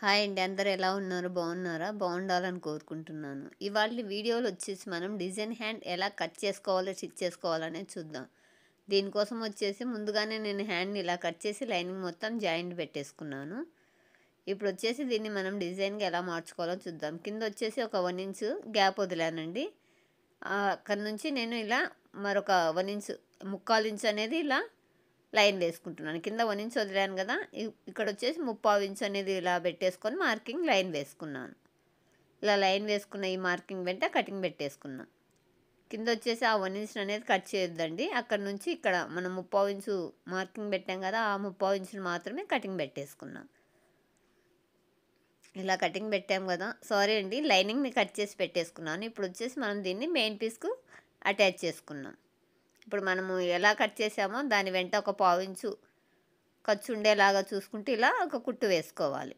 hi అండి అందరు ఎలా ఉన్నారు బాగున్నారా బాగుండాలని కోరుకుంటున్నాను ఇవాళ వీడియోలు వచ్చేసి మనం డిజైన్ హ్యాండ్ ఎలా కట్ చేసుకోవాలో స్టిచ్ చేసుకోవాలనేది చూద్దాం దీనికోసం వచ్చేసి ముందుగానే నేను హ్యాండ్ని ఇలా కట్ చేసి లైనింగ్ మొత్తం జాయింట్ పెట్టేసుకున్నాను ఇప్పుడు వచ్చేసి దీన్ని మనం డిజైన్గా ఎలా మార్చుకోవాలో చూద్దాం కింద వచ్చేసి ఒక వన్ ఇంచ్ గ్యాప్ వదిలానండి అక్కడ నుంచి నేను ఇలా మరొక వన్ ఇంచ్ ముక్కాలు ఇంచ్ అనేది ఇలా లైన్ వేసుకుంటున్నాను కింద వన్ ఇంచ్ వదిలాను కదా ఇక్కడ వచ్చేసి ముప్పావు ఇంచ్ అనేది ఇలా పెట్టేసుకొని మార్కింగ్ లైన్ వేసుకున్నాను ఇలా లైన్ వేసుకున్న ఈ మార్కింగ్ వెంట కటింగ్ పెట్టేసుకున్నాను కింద వచ్చేసి ఆ వన్ ఇంచ్ అనేది కట్ చేయొద్దండి అక్కడ నుంచి ఇక్కడ మనం ముప్పావు ఇంచు మార్కింగ్ పెట్టాం కదా ఆ ముప్పావు ఇంచుని మాత్రమే కటింగ్ పెట్టేసుకున్నాను ఇలా కటింగ్ పెట్టాం కదా సారీ అండి లైనింగ్ని కట్ చేసి పెట్టేసుకున్నాను ఇప్పుడు వచ్చేసి మనం దీన్ని మెయిన్ పీస్కు అటాచ్ చేసుకున్నాం ఇప్పుడు మనము ఎలా కట్ చేసామో దాని వెంట ఒక పావించు ఖర్చు ఉండేలాగా చూసుకుంటే ఇలా ఒక కుట్టు వేసుకోవాలి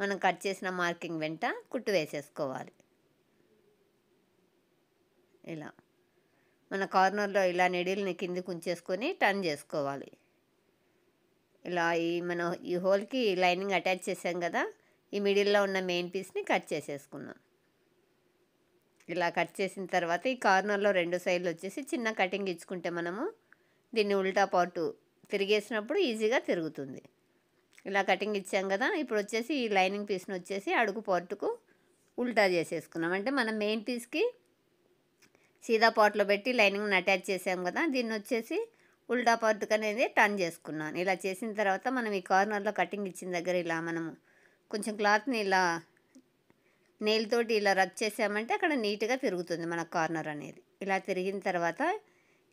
మనం కట్ చేసిన మార్కింగ్ వెంట కుట్టు వేసేసుకోవాలి ఇలా మన కార్నర్లో ఇలా నెడిల్ని కిందికి ఉంచేసుకొని టర్న్ చేసుకోవాలి ఇలా ఈ మనం ఈ హోల్కి లైనింగ్ అటాచ్ చేసాం కదా ఈ మిడిల్లో ఉన్న మెయిన్ పీస్ని కట్ చేసేసుకున్నాం ఇలా కట్ చేసిన తర్వాత ఈ కార్నర్లో రెండు సైడ్లు వచ్చేసి చిన్న కటింగ్ ఇచ్చుకుంటే మనము దీన్ని ఉల్టా పాటు తిరిగేసినప్పుడు ఈజీగా తిరుగుతుంది ఇలా కటింగ్ ఇచ్చాం కదా ఇప్పుడు వచ్చేసి ఈ లైనింగ్ పీస్ని వచ్చేసి అడుగు పాటుకు ఉల్టా చేసేసుకున్నాం అంటే మనం మెయిన్ పీస్కి సీదా పాట్లో పెట్టి లైనింగ్ని అటాచ్ చేసాం కదా దీన్ని వచ్చేసి ఉల్టా పార్ట్కి అనేది టర్న్ చేసుకున్నాను ఇలా చేసిన తర్వాత మనం ఈ కార్నర్లో కటింగ్ ఇచ్చిన దగ్గర ఇలా మనము కొంచెం క్లాత్ని ఇలా నెయిల్తోటి ఇలా రబ్ చేసామంటే అక్కడ నీట్గా తిరుగుతుంది మన కార్నర్ అనేది ఇలా తిరిగిన తర్వాత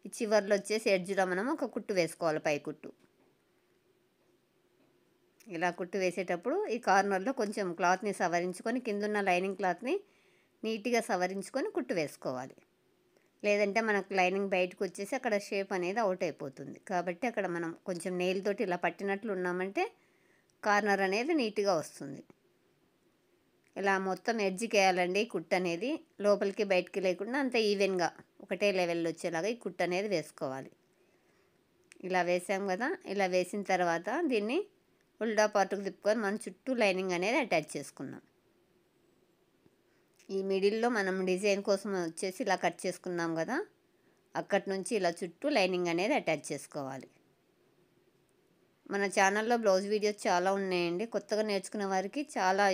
ఈ చివర్లో వచ్చేసి ఎడ్జ్లో మనం ఒక కుట్టు వేసుకోవాలి పై కుట్టు ఇలా కుట్టు వేసేటప్పుడు ఈ కార్నర్లో కొంచెం క్లాత్ని సవరించుకొని కిందున్న లైనింగ్ క్లాత్ని నీట్గా సవరించుకొని కుట్టు వేసుకోవాలి లేదంటే మనకు లైనింగ్ బయటకు వచ్చేసి అక్కడ షేప్ అనేది అవుట్ అయిపోతుంది కాబట్టి అక్కడ మనం కొంచెం నెయిల్ తోటి ఇలా పట్టినట్లు ఉన్నామంటే కార్నర్ అనేది నీట్గా వస్తుంది ఇలా మొత్తం ఎడ్జ్కి వేయాలండి కుట్ అనేది లోపలికి బయటికి లేకుండా అంత ఈవెన్గా ఒకటే లెవెల్లో వచ్చేలాగా ఈ కుట్ అనేది వేసుకోవాలి ఇలా వేసాం కదా ఇలా వేసిన తర్వాత దీన్ని ఉల్డా పాటుకు తిప్పుకొని మనం చుట్టూ లైనింగ్ అనేది అటాచ్ చేసుకున్నాం ఈ మిడిల్లో మనం డిజైన్ కోసం వచ్చేసి ఇలా కట్ చేసుకున్నాం కదా అక్కడి నుంచి ఇలా చుట్టూ లైనింగ్ అనేది అటాచ్ చేసుకోవాలి మన ఛానల్లో బ్లౌజ్ వీడియోస్ చాలా ఉన్నాయండి కొత్తగా నేర్చుకునే వారికి చాలా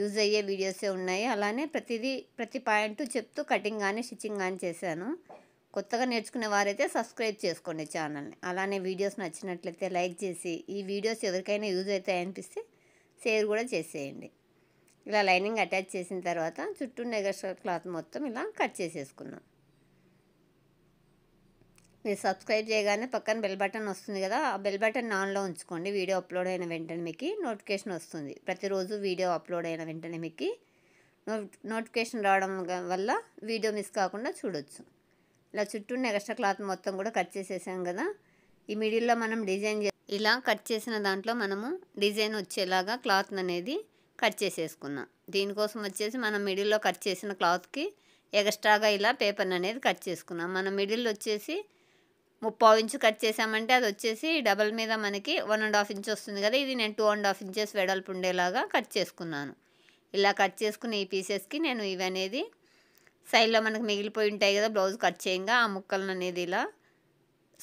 యూజ్ అయ్యే వీడియోసే ఉన్నాయి అలానే ప్రతిదీ ప్రతి పాయింట్ చెప్తూ కటింగ్ కానీ స్టిచ్చింగ్ కానీ చేశాను కొత్తగా నేర్చుకునే వారైతే సబ్స్క్రైబ్ చేసుకోండి ఛానల్ని అలానే వీడియోస్ నచ్చినట్లయితే లైక్ చేసి ఈ వీడియోస్ ఎవరికైనా యూజ్ అవుతాయి అనిపిస్తే షేర్ కూడా చేసేయండి ఇలా లైనింగ్ అటాచ్ చేసిన తర్వాత చుట్టూ నెగర్ క్లాత్ మొత్తం ఇలా కట్ చేసేసుకున్నాం మీరు సబ్స్క్రైబ్ చేయగానే పక్కన బెల్ బటన్ వస్తుంది కదా ఆ బెల్ బటన్ ఆన్లో ఉంచుకోండి వీడియో అప్లోడ్ అయిన వెంటనే మీకు నోటిఫికేషన్ వస్తుంది ప్రతిరోజు వీడియో అప్లోడ్ అయిన వెంటనే మీకు నోటిఫికేషన్ రావడం వల్ల వీడియో మిస్ కాకుండా చూడొచ్చు ఇలా చుట్టూ ఎక్స్ట్రా క్లాత్ మొత్తం కూడా కట్ చేసేసాం కదా ఈ మిడిల్లో మనం డిజైన్ ఇలా కట్ చేసిన దాంట్లో మనము డిజైన్ వచ్చేలాగా క్లాత్ అనేది కట్ చేసేసుకున్నాం దీనికోసం వచ్చేసి మనం మిడిల్లో కట్ చేసిన క్లాత్కి ఎక్స్ట్రాగా ఇలా పేపర్ అనేది కట్ చేసుకున్నాం మన మిడిల్ వచ్చేసి ముప్పై ఇంచు కట్ చేసామంటే అది వచ్చేసి డబల్ మీద మనకి వన్ అండ్ హాఫ్ ఇంచ్ వస్తుంది కదా ఇది నేను టూ అండ్ హాఫ్ ఇంచెస్ వెడల్పు ఉండేలాగా కట్ చేసుకున్నాను ఇలా కట్ చేసుకున్న ఈ పీసెస్కి నేను ఇవి అనేది సైడ్లో మనకు మిగిలిపోయి ఉంటాయి కదా బ్లౌజ్ కట్ చేయంగా ఆ ముక్కలను అనేది ఇలా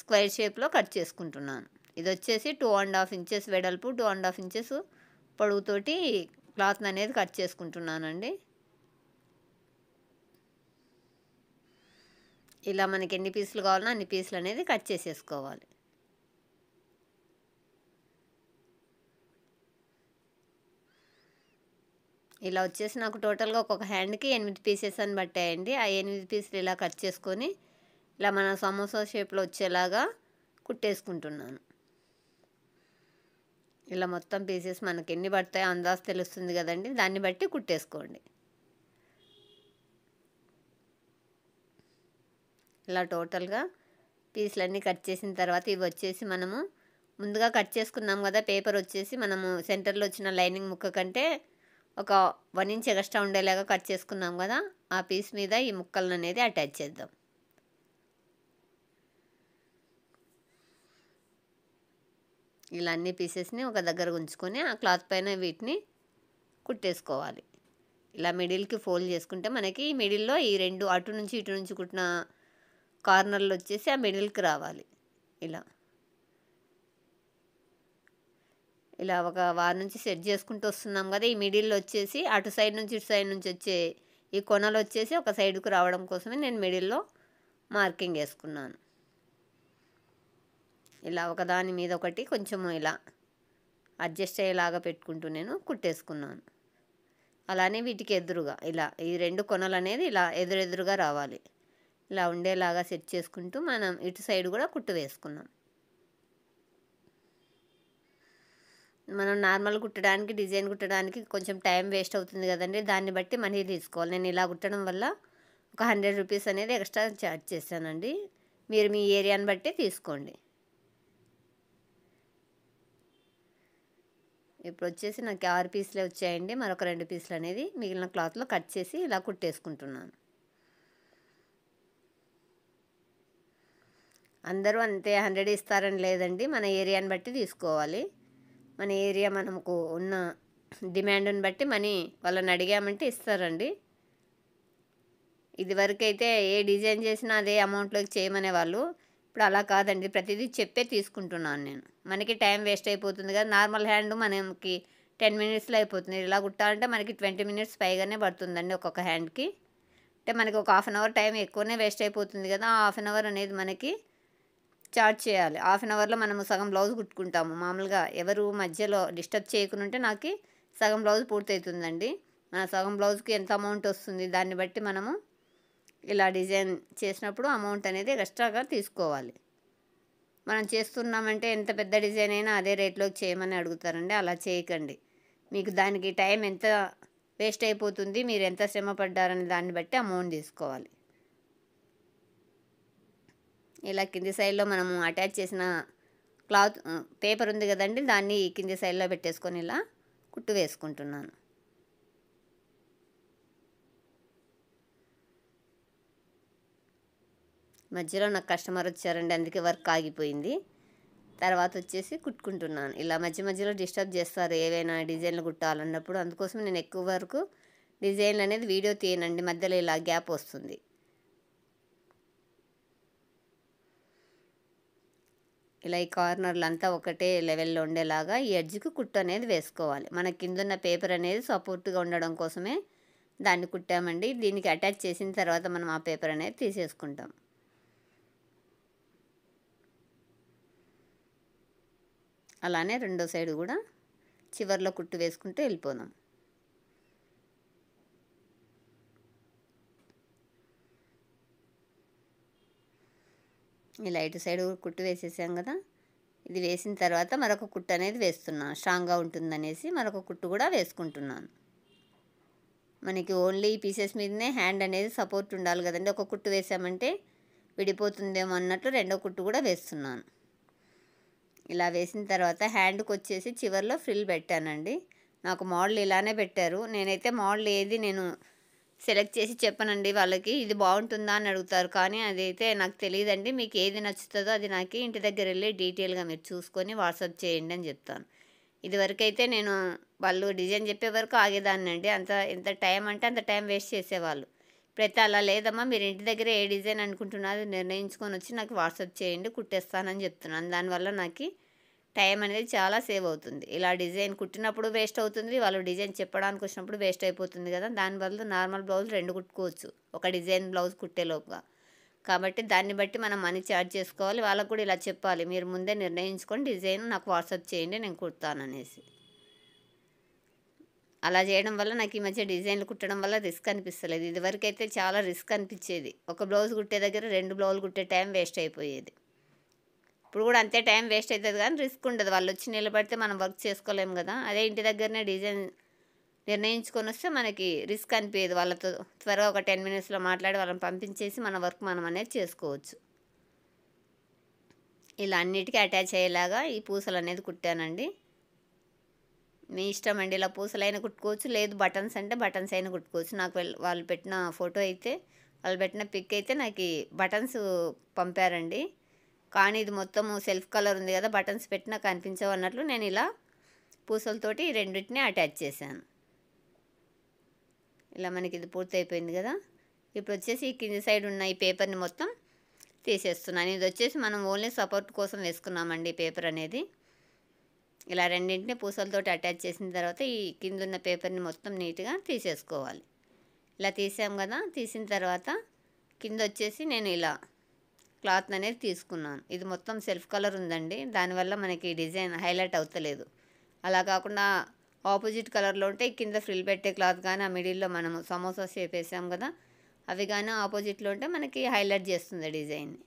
స్క్వేర్ షేప్లో కట్ చేసుకుంటున్నాను ఇది వచ్చేసి టూ అండ్ హాఫ్ ఇంచెస్ వెడల్పు టూ అండ్ హాఫ్ ఇంచెస్ పొడుగుతోటి క్లాత్ అనేది కట్ చేసుకుంటున్నానండి ఇలా మనకి ఎన్ని పీసులు కావాలన్నా అన్ని పీసులు అనేది కట్ చేసేసుకోవాలి ఇలా వచ్చేసి నాకు టోటల్గా ఒక్కొక్క హ్యాండ్కి ఎనిమిది పీసెస్ అని పట్టాయండి ఆ ఎనిమిది పీసులు ఇలా కట్ చేసుకొని ఇలా మన సమోసా షేప్లో వచ్చేలాగా కుట్టేసుకుంటున్నాను ఇలా మొత్తం పీసెస్ మనకి ఎన్ని పడతాయో అందాజ్ తెలుస్తుంది కదండి దాన్ని బట్టి కుట్టేసుకోండి ఇలా టోటల్గా పీసులన్నీ కట్ చేసిన తర్వాత ఇవి వచ్చేసి మనము ముందుగా కట్ చేసుకున్నాం కదా పేపర్ వచ్చేసి మనము సెంటర్లో వచ్చిన లైనింగ్ ముక్క కంటే ఒక వన్ ఇంచ్ ఎక్స్ట్రా ఉండేలాగా కట్ చేసుకున్నాం కదా ఆ పీస్ మీద ఈ ముక్కలను అనేది అటాచ్ చేద్దాం ఇలా అన్ని పీసెస్ని ఒక దగ్గర ఉంచుకొని ఆ క్లాత్ పైన వీటిని కుట్టేసుకోవాలి ఇలా మిడిల్కి ఫోల్డ్ చేసుకుంటే మనకి ఈ మిడిల్లో ఈ రెండు అటు నుంచి ఇటు నుంచి కుట్టిన కార్నర్లు వచ్చేసి ఆ మిడిల్కి రావాలి ఇలా ఇలా ఒక వారి నుంచి సెట్ చేసుకుంటూ వస్తున్నాం కదా ఈ మిడిల్ వచ్చేసి అటు సైడ్ నుంచి ఇటు సైడ్ నుంచి వచ్చే ఈ కొనలు వచ్చేసి ఒక సైడ్కు రావడం కోసమే నేను మిడిల్లో మార్కింగ్ వేసుకున్నాను ఇలా ఒక దాని మీద ఒకటి కొంచెం ఇలా అడ్జస్ట్ అయ్యేలాగా పెట్టుకుంటూ నేను కుట్టేసుకున్నాను అలానే వీటికి ఎదురుగా ఇలా ఈ రెండు కొనలు అనేది ఇలా ఎదురెదురుగా రావాలి ఇలా ఉండేలాగా సెట్ చేసుకుంటూ మనం ఇటు సైడ్ కూడా కుట్టు వేసుకున్నాం మనం నార్మల్ కుట్టడానికి డిజైన్ కుట్టడానికి కొంచెం టైం వేస్ట్ అవుతుంది కదండి దాన్ని బట్టి మనీ తీసుకోవాలి నేను ఇలా కుట్టడం వల్ల ఒక హండ్రెడ్ రూపీస్ అనేది ఎక్స్ట్రా ఛార్జ్ చేశానండి మీరు మీ ఏరియాని బట్టి తీసుకోండి ఇప్పుడు వచ్చేసి నాకు ఆరు పీసులే వచ్చాయండి మరొక రెండు పీసులు అనేది మిగిలిన క్లాత్లో కట్ చేసి ఇలా కుట్టేసుకుంటున్నాను అందరూ అంతే హండ్రెడ్ ఇస్తారని లేదండి మన ఏరియాని బట్టి తీసుకోవాలి మన ఏరియా మనకు ఉన్న డిమాండ్ని బట్టి మనీ వాళ్ళని అడిగామంటే ఇస్తారండి ఇదివరకైతే ఏ డిజైన్ చేసినా అదే అమౌంట్లోకి చేయమనే వాళ్ళు ఇప్పుడు అలా కాదండి ప్రతిదీ చెప్పే తీసుకుంటున్నాను నేను మనకి టైం వేస్ట్ అయిపోతుంది కదా నార్మల్ హ్యాండ్ మనకి టెన్ మినిట్స్లో అయిపోతుంది ఇలా కుట్టాలంటే మనకి ట్వంటీ మినిట్స్ పైగానే పడుతుందండి ఒక్కొక్క హ్యాండ్కి అంటే మనకి ఒక హాఫ్ అన్ అవర్ టైం ఎక్కువనే వేస్ట్ అయిపోతుంది కదా హాఫ్ అన్ అవర్ అనేది మనకి స్టార్ట్ చేయాలి హాఫ్ అన్ అవర్లో మనము సగం బ్లౌజ్ కుట్టుకుంటాము మామూలుగా ఎవరు మధ్యలో డిస్టర్బ్ చేయకుండా నాకు సగం బ్లౌజ్ పూర్తవుతుందండి మన సగం బ్లౌజ్కి ఎంత అమౌంట్ వస్తుంది దాన్ని బట్టి మనము ఇలా డిజైన్ చేసినప్పుడు అమౌంట్ అనేది ఎక్స్ట్రాగా తీసుకోవాలి మనం చేస్తున్నామంటే ఎంత పెద్ద డిజైన్ అయినా అదే రేట్లోకి చేయమని అడుగుతారండి అలా చేయకండి మీకు దానికి టైం ఎంత వేస్ట్ అయిపోతుంది మీరు ఎంత శ్రమ పడ్డారని దాన్ని బట్టి అమౌంట్ తీసుకోవాలి ఇలా కింది సైడ్లో మనము అటాచ్ చేసిన క్లాత్ పేపర్ ఉంది కదండి దాన్ని కింది సైడ్లో పెట్టేసుకొని ఇలా కుట్టు వేసుకుంటున్నాను మధ్యలో నాకు కస్టమర్ వచ్చారండి అందుకే వర్క్ ఆగిపోయింది తర్వాత వచ్చేసి కుట్టుకుంటున్నాను ఇలా మధ్య మధ్యలో డిస్టర్బ్ చేస్తారు ఏవైనా డిజైన్లు కుట్టాలన్నప్పుడు అందుకోసం నేను ఎక్కువ వరకు డిజైన్లు అనేది వీడియో తీయనండి మధ్యలో ఇలా గ్యాప్ వస్తుంది ఇలా ఈ కార్నర్లు అంతా ఒకటే లెవెల్లో ఉండేలాగా ఈ ఎడ్జ్కి కుట్టు అనేది వేసుకోవాలి మన కిందున్న పేపర్ అనేది సపోర్ట్గా ఉండడం కోసమే దాన్ని కుట్టామండి దీనికి అటాచ్ చేసిన తర్వాత మనం ఆ పేపర్ అనేది తీసేసుకుంటాం అలానే రెండో సైడ్ కూడా చివర్లో కుట్టు వేసుకుంటూ వెళ్ళిపోదాం ఇలా ఇటు సైడ్ కుట్టు వేసేసాం కదా ఇది వేసిన తర్వాత మరొక కుట్టు అనేది వేస్తున్నాను స్ట్రాంగ్గా ఉంటుందనేసి మరొక కుట్టు కూడా వేసుకుంటున్నాను మనకి ఓన్లీ ఈ పీసెస్ మీదనే హ్యాండ్ అనేది సపోర్ట్ ఉండాలి కదండి ఒక కుట్టు వేసామంటే విడిపోతుందేమో అన్నట్టు రెండో కుట్టు కూడా వేస్తున్నాను ఇలా వేసిన తర్వాత హ్యాండ్కి వచ్చేసి చివరిలో ఫ్రిల్ పెట్టానండి నాకు మోడల్ ఇలానే పెట్టారు నేనైతే మోడల్ ఏది నేను సెలెక్ట్ చేసి చెప్పనండి వాళ్ళకి ఇది బాగుంటుందా అని అడుగుతారు కానీ అదైతే నాకు తెలియదండి మీకు ఏది నచ్చుతుందో అది నాకు ఇంటి దగ్గర వెళ్ళి డీటెయిల్గా మీరు చూసుకొని వాట్సాప్ చేయండి అని చెప్తాను ఇదివరకైతే నేను వాళ్ళు డిజైన్ చెప్పే వరకు ఆగేదాన్ని అండి అంత ఎంత టైం అంటే అంత టైం వేస్ట్ చేసేవాళ్ళు ప్రతి అలా లేదమ్మా మీరు ఇంటి దగ్గర ఏ డిజైన్ అనుకుంటున్నది నిర్ణయించుకొని వచ్చి నాకు వాట్సాప్ చేయండి కుట్టేస్తానని చెప్తున్నాను దానివల్ల నాకు టైం అనేది చాలా సేవ్ అవుతుంది ఇలా డిజైన్ కుట్టినప్పుడు వేస్ట్ అవుతుంది వాళ్ళు డిజైన్ చెప్పడానికి వచ్చినప్పుడు వేస్ట్ అయిపోతుంది కదా దాని బదులు నార్మల్ బ్లౌజ్ రెండు కుట్టుకోవచ్చు ఒక డిజైన్ బ్లౌజ్ కుట్టేలోపుగా కాబట్టి దాన్ని బట్టి మనం మనీ ఛార్జ్ చేసుకోవాలి వాళ్ళకు కూడా ఇలా చెప్పాలి మీరు ముందే నిర్ణయించుకొని డిజైన్ నాకు వాట్సాప్ చేయండి నేను కుడతాను అనేసి అలా చేయడం వల్ల నాకు ఈ మధ్య డిజైన్లు కుట్టడం వల్ల రిస్క్ అనిపిస్తలేదు ఇదివరకైతే చాలా రిస్క్ అనిపించేది ఒక బ్లౌజ్ కుట్టే దగ్గర రెండు బ్లౌజ్ కుట్టే టైం వేస్ట్ అయిపోయేది అప్పుడు కూడా అంతే టైం వేస్ట్ అవుతుంది కానీ రిస్క్ ఉండదు వాళ్ళు వచ్చి నిలబడితే మనం వర్క్ చేసుకోలేము కదా అదే ఇంటి దగ్గరనే డిజైన్ నిర్ణయించుకొని వస్తే మనకి రిస్క్ అనిపించదు వాళ్ళతో త్వరగా ఒక టెన్ మినిట్స్లో మాట్లాడి వాళ్ళని పంపించేసి మన వర్క్ మనం అనేది చేసుకోవచ్చు ఇలా అన్నిటికీ అటాచ్ అయ్యేలాగా ఈ పూసలు అనేది కుట్టానండి మీ ఇష్టం అండి ఇలా పూసలైనా కుట్టుకోవచ్చు లేదు బటన్స్ అంటే బటన్స్ అయినా కుట్టుకోవచ్చు నాకు వాళ్ళు పెట్టిన ఫోటో అయితే వాళ్ళు పెట్టిన పిక్ అయితే నాకు బటన్స్ పంపారండి కానీ ఇది మొత్తము సెల్ఫ్ కలర్ ఉంది కదా బటన్స్ పెట్టినా కనిపించవు అన్నట్లు నేను ఇలా పూసలతోటి రెండింటినీ అటాచ్ చేశాను ఇలా మనకి ఇది పూర్తయిపోయింది కదా ఇప్పుడు వచ్చేసి ఈ కింది సైడ్ ఉన్న ఈ పేపర్ని మొత్తం తీసేస్తున్నాను ఇది వచ్చేసి మనం ఓన్లీ సపోర్ట్ కోసం వేసుకున్నామండి ఈ పేపర్ అనేది ఇలా రెండింటిని పూసలతోటి అటాచ్ చేసిన తర్వాత ఈ కింద ఉన్న పేపర్ని మొత్తం నీట్గా తీసేసుకోవాలి ఇలా తీసాం కదా తీసిన తర్వాత కింద వచ్చేసి నేను ఇలా క్లాత్ అనేది తీసుకున్నాను ఇది మొత్తం సెల్ఫ్ కలర్ ఉందండి దానివల్ల మనకి డిజైన్ హైలైట్ అవుతలేదు అలా కాకుండా ఆపోజిట్ కలర్లో ఉంటే కింద ఫ్రిల్ పెట్టే క్లాత్ కానీ ఆ మిడిల్లో మనము సమోసా షేప్ వేసాం కదా అవి కానీ ఆపోజిట్లో ఉంటే మనకి హైలైట్ చేస్తుంది డిజైన్ని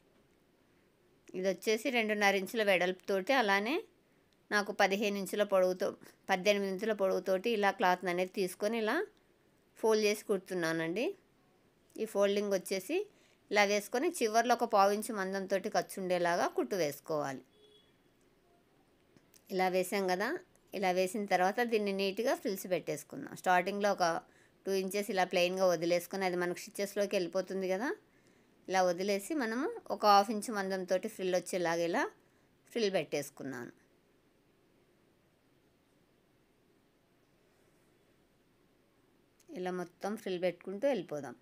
ఇది వచ్చేసి రెండున్నర ఇంచుల వెడల్పుతోటి అలానే నాకు పదిహేను ఇంచుల పొడవుతో పద్దెనిమిది ఇంచుల పొడవుతోటి ఇలా క్లాత్ అనేది తీసుకొని ఇలా ఫోల్డ్ చేసి కుడుతున్నానండి ఈ ఫోల్డింగ్ వచ్చేసి వేసుకొని చివరిలో ఒక పావించి మందంతో ఖర్చు ఉండేలాగా కుట్టు వేసుకోవాలి ఇలా వేసాం కదా ఇలా వేసిన తర్వాత దీన్ని నీట్గా ఫ్రిల్స్ పెట్టేసుకుందాం స్టార్టింగ్లో ఒక టూ ఇంచెస్ ఇలా ప్లెయిన్గా వదిలేసుకొని అది మనకు స్టిచ్చెస్లోకి వెళ్ళిపోతుంది కదా ఇలా వదిలేసి మనము ఒక హాఫ్ ఇంచ్ మందంతో ఫ్రిల్ వచ్చేలాగా ఇలా ఫ్రిల్ పెట్టేసుకున్నాను ఇలా మొత్తం ఫ్రిల్ పెట్టుకుంటూ వెళ్ళిపోదాం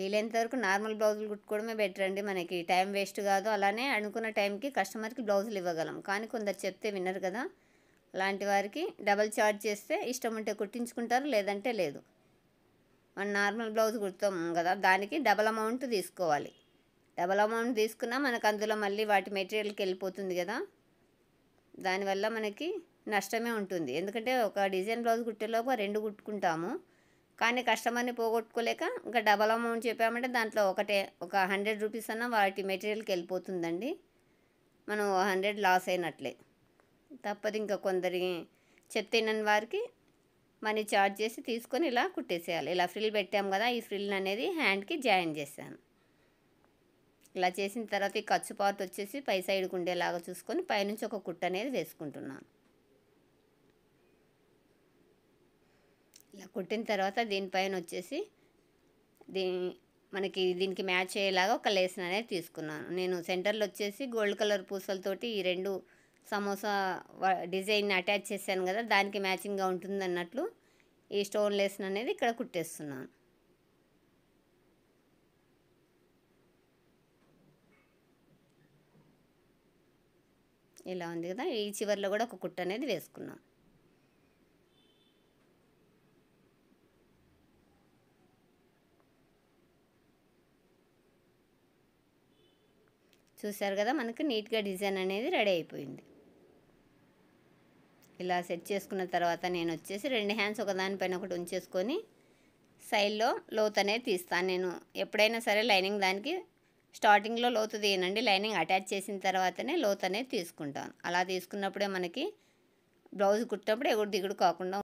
వీలైనంత వరకు నార్మల్ బ్లౌజులు కుట్టుకోవడమే బెటర్ అండి మనకి టైం వేస్ట్ కాదు అలానే అనుకున్న టైంకి కస్టమర్కి బ్లౌజులు ఇవ్వగలం కానీ కొందరు చెప్తే వినరు కదా అలాంటి వారికి డబల్ చార్జ్ చేస్తే ఇష్టం ఉంటే కుట్టించుకుంటారు లేదంటే లేదు మనం నార్మల్ బ్లౌజ్ కుడతాం కదా దానికి డబల్ అమౌంట్ తీసుకోవాలి డబల్ అమౌంట్ తీసుకున్నా మనకు అందులో మళ్ళీ వాటి మెటీరియల్కి వెళ్ళిపోతుంది కదా దానివల్ల మనకి నష్టమే ఉంటుంది ఎందుకంటే ఒక డిజైన్ బ్లౌజ్ కుట్టేలోపు రెండు కుట్టుకుంటాము కానీ కస్టమర్ని పోగొట్టుకోలేక ఇంకా డబల్ అమౌంట్ చెప్పామంటే దాంట్లో ఒకటే ఒక హండ్రెడ్ రూపీస్ అన్న వాటి మెటీరియల్కి వెళ్ళిపోతుందండి మనం హండ్రెడ్ లాస్ అయినట్లే తప్పదు ఇంకా కొందరి చెప్తేనని వారికి మనీ ఛార్జ్ చేసి తీసుకొని ఇలా కుట్టేసేయాలి ఇలా ఫ్రిల్ పెట్టాం కదా ఈ ఫ్రిల్ అనేది హ్యాండ్కి జాయిన్ చేశాను ఇలా చేసిన తర్వాత ఈ ఖర్చు పార్ట్ వచ్చేసి పై సైడ్కి ఉండేలాగా చూసుకొని పైనుంచి ఒక కుట్ట అనేది వేసుకుంటున్నాను ఇలా కుట్టిన తర్వాత దీనిపైన వచ్చేసి దీ మనకి దీనికి మ్యాచ్ అయ్యేలాగా ఒక లేసన్ అనేది తీసుకున్నాను నేను సెంటర్లో వచ్చేసి గోల్డ్ కలర్ పూసలతోటి ఈ రెండు సమోసా డిజైన్ అటాచ్ చేశాను కదా దానికి మ్యాచింగ్గా ఉంటుంది అన్నట్లు ఈ స్టోన్ లేసన్ అనేది ఇక్కడ కుట్టేస్తున్నాను ఇలా ఉంది కదా ఈ చివరిలో కూడా ఒక కుట్ట అనేది వేసుకున్నాను చూసారు కదా మనకు నీట్గా డిజైన్ అనేది రెడీ అయిపోయింది ఇలా సెట్ చేసుకున్న తర్వాత నేను వచ్చేసి రెండు హ్యాండ్స్ ఒకదానిపైన ఒకటి ఉంచేసుకొని సైడ్లో లోత్ అనేది తీస్తాను నేను ఎప్పుడైనా సరే లైనింగ్ దానికి స్టార్టింగ్లో లోతు తీయనండి లైనింగ్ అటాచ్ చేసిన తర్వాతనే లోత్ అనేది తీసుకుంటాను అలా తీసుకున్నప్పుడే మనకి బ్లౌజ్ కుట్టినప్పుడు ఎగుడు దిగుడు కాకుండా